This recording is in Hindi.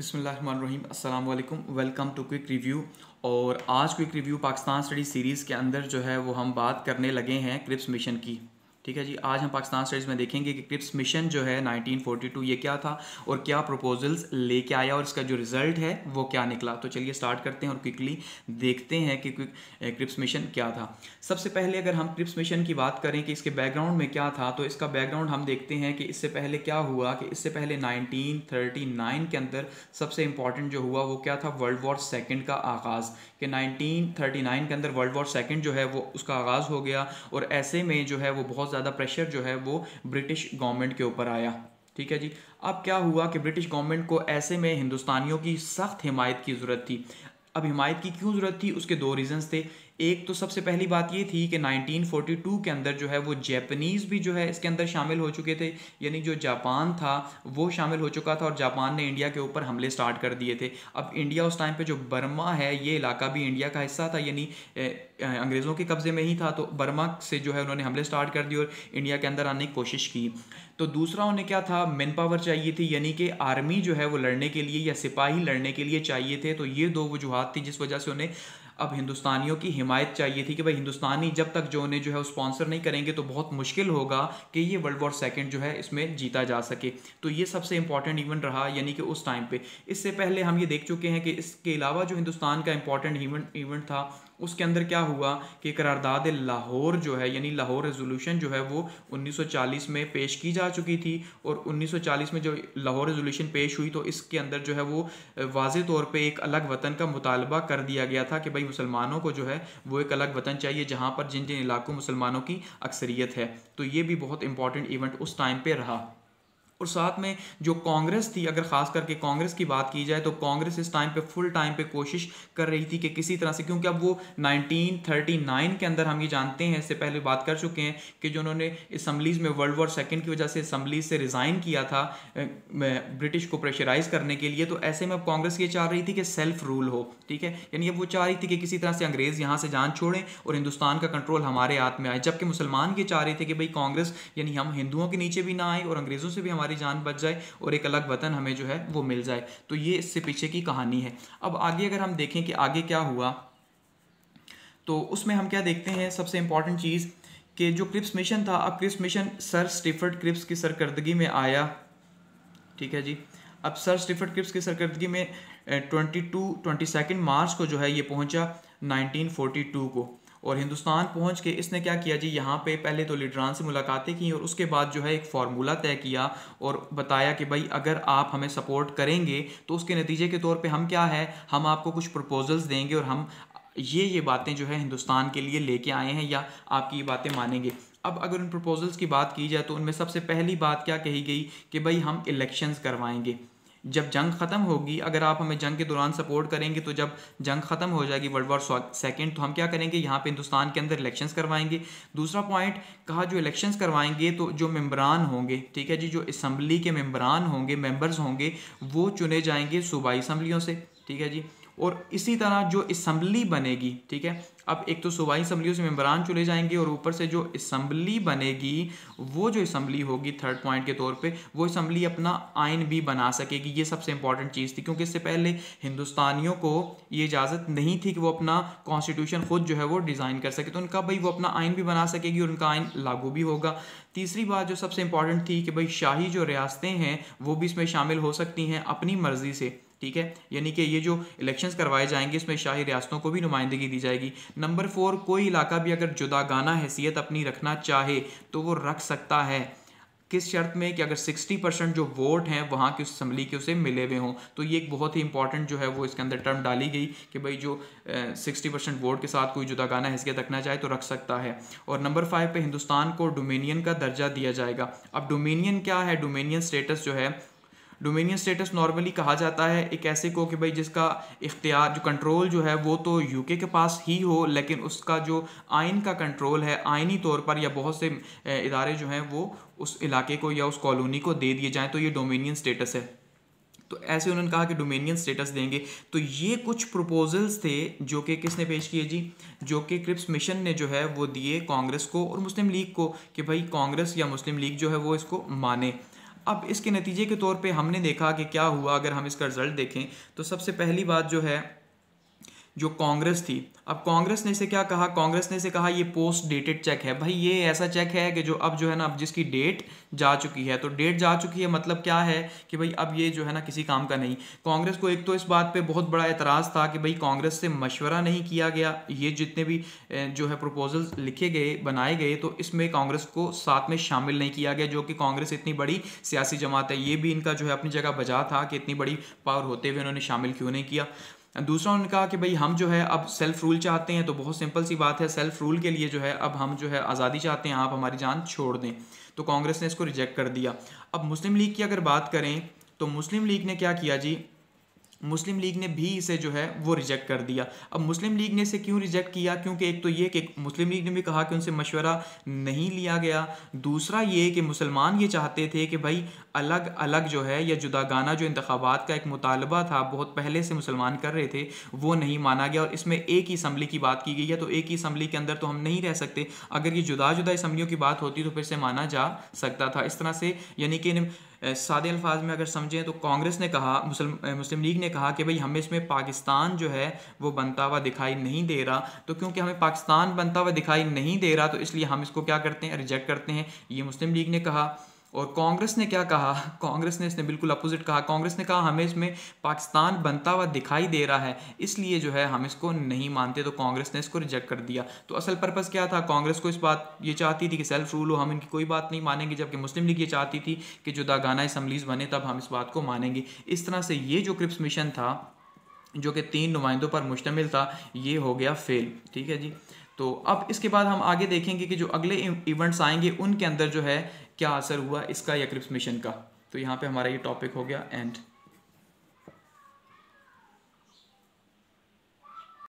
बिसमीम अल्लाम वेलकम टू क्विक रिव्यू और आज quick review Pakistan study series के अंदर जो है वो हम बात करने लगे हैं क्रिप्स मिशन की ठीक है जी आज हम पाकिस्तान स्टडीज़ में देखेंगे कि क्रिप्स मिशन जो है 1942 ये क्या था और क्या प्रपोजल्स लेके आया और इसका जो रिजल्ट है वो क्या निकला तो चलिए स्टार्ट करते हैं और क्विकली देखते हैं कि क्रिप्स मिशन क्या था सबसे पहले अगर हम क्रिप्स मिशन की बात करें कि इसके बैकग्राउंड में क्या था तो इसका बैकग्राउंड हम देखते हैं कि इससे पहले क्या हुआ कि इससे पहले नाइनटीन के अंदर सबसे इंपॉर्टेंट जो हुआ वो क्या था वर्ल्ड वॉर सेकेंड का आगाज़ कि 1939 के अंदर वर्ल्ड वॉर सेकेंड जो है वो उसका आगाज़ हो गया और ऐसे में जो है वो बहुत ज़्यादा प्रेशर जो है वो ब्रिटिश गवर्नमेंट के ऊपर आया ठीक है जी अब क्या हुआ कि ब्रिटिश गवर्नमेंट को ऐसे में हिंदुस्तानियों की सख्त हिमायत की ज़रूरत थी अब हिमायत की क्यों ज़रूरत थी उसके दो रीज़न्स थे एक तो सबसे पहली बात ये थी कि 1942 के अंदर जो है वो जैपनीज़ भी जो है इसके अंदर शामिल हो चुके थे यानी जो जापान था वो शामिल हो चुका था और जापान ने इंडिया के ऊपर हमले स्टार्ट कर दिए थे अब इंडिया उस टाइम पे जो बर्मा है ये इलाका भी इंडिया का हिस्सा था यानी अंग्रेज़ों के कब्ज़े में ही था तो बर्मा से जो है उन्होंने हमले स्टार्ट कर दिए और इंडिया के अंदर आने की कोशिश की तो दूसरा उन्हें क्या था मैन पावर चाहिए थी यानी कि आर्मी जो है वो लड़ने के लिए या सिपाही लड़ने के लिए चाहिए थे तो ये दो वजूहत थी जिस वजह से उन्हें अब हिंदुस्तानियों की हिमायत चाहिए थी कि भाई हिंदुस्तानी जब तक जो उन्हें जो है स्पॉन्सर नहीं करेंगे तो बहुत मुश्किल होगा कि ये वर्ल्ड वॉर सेकेंड जो है इसमें जीता जा सके तो ये सबसे इंपॉर्टेंट इवेंट रहा यानी कि उस टाइम पे इससे पहले हम ये देख चुके हैं कि इसके अलावा जो हिंदुस्तान का इंपॉर्टेंट इवेंट इवेंट था उसके अंदर क्या हुआ कि करारदाद लाहौर जो है यानी लाहौर रेजोल्यूशन जो है वो 1940 में पेश की जा चुकी थी और 1940 में जो लाहौर रेजोल्यूशन पेश हुई तो इसके अंदर जो है वो वाज तौर पर एक अलग वतन का मुतालबा कर दिया गया था कि भाई मुसलमानों को जो है वो एक अलग वतन चाहिए जहाँ पर जिन जिन इलाकों मुसलमानों की अक्सरियत है तो ये भी बहुत इंपॉर्टेंट इवेंट उस टाइम पर रहा और साथ में जो कांग्रेस थी अगर खास करके कांग्रेस की बात की जाए तो कांग्रेस इस टाइम पे फुल टाइम पे कोशिश कर रही थी कि किसी तरह से क्योंकि अब वो 1939 के अंदर हम ये जानते हैं इससे पहले बात कर चुके हैं कि जो उन्होंने इसम्बलीज में वर्ल्ड वॉर सेकेंड की वजह से इसम्बलीज से रिज़ाइन किया था ब्रिटिश को प्रेशराइज करने के लिए तो ऐसे में अब कांग्रेस ये चाह रही थी कि सेल्फ रूल हो ठीक है यानी अब वो चाह रही थी कि किसी तरह से अंग्रेज़ यहाँ से जान छोड़ें और हिंदुस्तान का कंट्रोल हमारे हाथ में आए जबकि मुसलमान ये चाह रहे थे कि भाई कांग्रेस यानी हम हिंदुओं के नीचे भी ना आए और अंग्रेज़ों से भी हमारे हमारी जान बच जाए और एक अलग वतन हमें जो है वो मिल जाए तो ये इससे पीछे की कहानी है अब आगे अगर हम देखें कि आगे क्या हुआ तो उसमें हम क्या देखते हैं सबसे इम्पॉर्टेंट चीज़ कि जो क्रिप्स मिशन था अब Cripps mission sir Stafford Cripps की सरकर्दगी में आया ठीक है जी अब सर स्टिफर्ड क्रिप्स की सरकर्दगी में twenty two twenty second March को जो है ये पहुंचा 1942 को और हिंदुस्तान पहुंच के इसने क्या किया जी यहाँ पे पहले तो लीडरान से मुलाकातें की और उसके बाद जो है एक फार्मूला तय किया और बताया कि भाई अगर आप हमें सपोर्ट करेंगे तो उसके नतीजे के तौर पे हम क्या है हम आपको कुछ प्रपोजल्स देंगे और हम ये ये बातें जो है हिंदुस्तान के लिए लेके आए हैं या आपकी ये बातें मानेंगे अब अगर उन प्रपोजल्स की बात की जाए तो उनमें सबसे पहली बात क्या कही गई कि भाई हम इलेक्शंस करवाएंगे जब जंग ख़त्म होगी अगर आप हमें जंग के दौरान सपोर्ट करेंगे तो जब जंग ख़त्म हो जाएगी वर्ल्ड वॉर सेकेंड तो हम क्या करेंगे यहाँ पे हिंदुस्तान के अंदर इलेक्शंस करवाएंगे दूसरा पॉइंट कहा जो इलेक्शंस करवाएंगे तो जो मेम्बरान होंगे ठीक है जी जो इसम्बली के मेम्बरान होंगे मेम्बर्स होंगे वो चुने जाएंगे सूबाई इसम्बलियों से ठीक है जी और इसी तरह जो इसम्बली बनेगी ठीक है अब एक तो सूबाई इसम्बलियों से मेम्बरान चुने जाएंगे और ऊपर से जो इसम्बली बनेगी वो जो इसम्बली होगी थर्ड पॉइंट के तौर पे वो इसम्बली अपना आइन भी बना सकेगी ये सबसे इंपॉर्टेंट चीज़ थी क्योंकि इससे पहले हिंदुस्तानियों को ये इजाज़त नहीं थी कि वो अपना कॉन्स्टिट्यूशन खुद जो है वो डिज़ाइन कर सके तो उनका भाई वो अपना आइन भी बना सकेगी और उनका आइन लागू भी होगा तीसरी बात जो सबसे इंपॉर्टेंट थी कि भाई शाही जो रियासतें हैं वो भी इसमें शामिल हो सकती हैं अपनी मर्ज़ी से ठीक है यानी कि ये जो इलेक्शंस करवाए जाएंगे इसमें शाही रियासतों को भी नुमाइंदगी दी जाएगी नंबर फोर कोई इलाका भी अगर जुदागाना हैसियत अपनी रखना चाहे तो वो रख सकता है किस शर्त में कि अगर 60 परसेंट जो वोट हैं वहाँ की उस असम्बली के उसे मिले हुए हों तो ये एक बहुत ही इंपॉर्टेंट जो है वो इसके अंदर टर्म डाली गई कि भाई जो सिक्सटी परसेंट वोट के साथ कोई जुदा गाना हैसियत रखना चाहे तो रख सकता है और नंबर फाइव पे हिंदुस्तान को डोमिनियन का दर्जा दिया जाएगा अब डोमिनियन क्या है डोमिनियन स्टेटस जो है डोमिनियन स्टेटस नॉर्मली कहा जाता है एक ऐसे को कि भाई जिसका इख्तियार जो कंट्रोल जो है वो तो यूके के पास ही हो लेकिन उसका जो आइन का कंट्रोल है आइनी तौर पर या बहुत से इदारे जो हैं वो उस इलाके को या उस कॉलोनी को दे दिए जाएँ तो ये डोमिनियन स्टेटस है तो ऐसे उन्होंने कहा कि डोमिनियन स्टेटस देंगे तो ये कुछ प्रपोजल्स थे जो कि किसने पेश किए जी जो कि क्रिप्स मिशन ने जो है वो दिए कांग्रेस को और मुस्लिम लीग को कि भाई कांग्रेस या मुस्लिम लीग जो है वो इसको माने अब इसके नतीजे के तौर पे हमने देखा कि क्या हुआ अगर हम इसका रिज़ल्ट देखें तो सबसे पहली बात जो है जो कांग्रेस थी अब कांग्रेस ने इसे क्या कहा कांग्रेस ने से कहा ये पोस्ट डेटेड चेक है भाई ये ऐसा चेक है कि जो अब जो है ना अब जिसकी डेट जा चुकी है तो डेट जा चुकी है मतलब क्या है कि भाई अब ये जो है ना किसी काम का नहीं कांग्रेस को एक तो इस बात पे बहुत बड़ा एतराज़ था कि भाई कांग्रेस से मशवरा नहीं किया गया ये जितने भी जो है प्रपोजल्स लिखे गए बनाए गए तो इसमें कांग्रेस को साथ में शामिल नहीं किया गया जो कि कांग्रेस इतनी बड़ी सियासी जमात है ये भी इनका जो है अपनी जगह बजा था कि इतनी बड़ी पावर होते हुए इन्होंने शामिल क्यों नहीं किया दूसरा उन्होंने कहा कि भाई हम जो है अब सेल्फ रूल चाहते हैं तो बहुत सिंपल सी बात है सेल्फ रूल के लिए जो है अब हम जो है आज़ादी चाहते हैं आप हमारी जान छोड़ दें तो कांग्रेस ने इसको रिजेक्ट कर दिया अब मुस्लिम लीग की अगर बात करें तो मुस्लिम लीग ने क्या किया जी मुस्लिम लीग ने भी इसे जो है वो रिजेक्ट कर दिया अब मुस्लिम लीग ने इसे क्यों रिजेक्ट किया क्योंकि एक तो ये कि मुस्लिम लीग ने भी कहा कि उनसे मशवरा नहीं लिया गया दूसरा ये कि मुसलमान ये चाहते थे कि भाई अलग अलग जो है या जुदागाना जो इंतबात का एक मुतालबा था बहुत पहले से मुसलमान कर रहे थे वो नहीं माना गया और इसमें एक ही इसम्बली की बात की गई है तो एक ही इसम्बली के अंदर तो हम नहीं रह सकते अगर ये जुदा जुदा इसम्बलियों की बात होती तो फिर से माना जा सकता था इस तरह से यानी कि सादे अल्फाज में अगर समझें तो कांग्रेस ने कहा मुस्लिम मुस्लिम लीग ने कहा कि भाई हमें इसमें पाकिस्तान जो है वो बनता हुआ दिखाई नहीं दे रहा तो क्योंकि हमें पाकिस्तान बनता हुआ दिखाई नहीं दे रहा तो इसलिए हम इसको क्या करते हैं रिजेक्ट करते हैं ये मुस्लिम लीग ने कहा और कांग्रेस ने क्या कहा कांग्रेस ने इसने बिल्कुल अपोजिट कहा कांग्रेस ने कहा हमें इसमें पाकिस्तान बनता हुआ दिखाई दे रहा है इसलिए जो है हम इसको नहीं मानते तो कांग्रेस ने इसको रिजेक्ट कर दिया तो असल पर्पज़ क्या था कांग्रेस को इस बात ये चाहती थी कि सेल्फ रूल हो हम इनकी कोई बात नहीं मानेंगे जबकि मुस्लिम लीग ये चाहती थी कि जो दागाना इसम्बलीज बने तब हम इस बात को मानेंगे इस तरह से ये जो क्रिप्स मिशन था जो कि तीन नुमाइंदों पर मुश्तमिल था ये हो गया फेल ठीक है जी तो अब इसके बाद हम आगे देखेंगे कि जो अगले इवेंट्स आएंगे उनके अंदर जो है क्या असर हुआ इसका या क्रिप्स मिशन का तो यहाँ पे हमारा ये टॉपिक हो गया एंड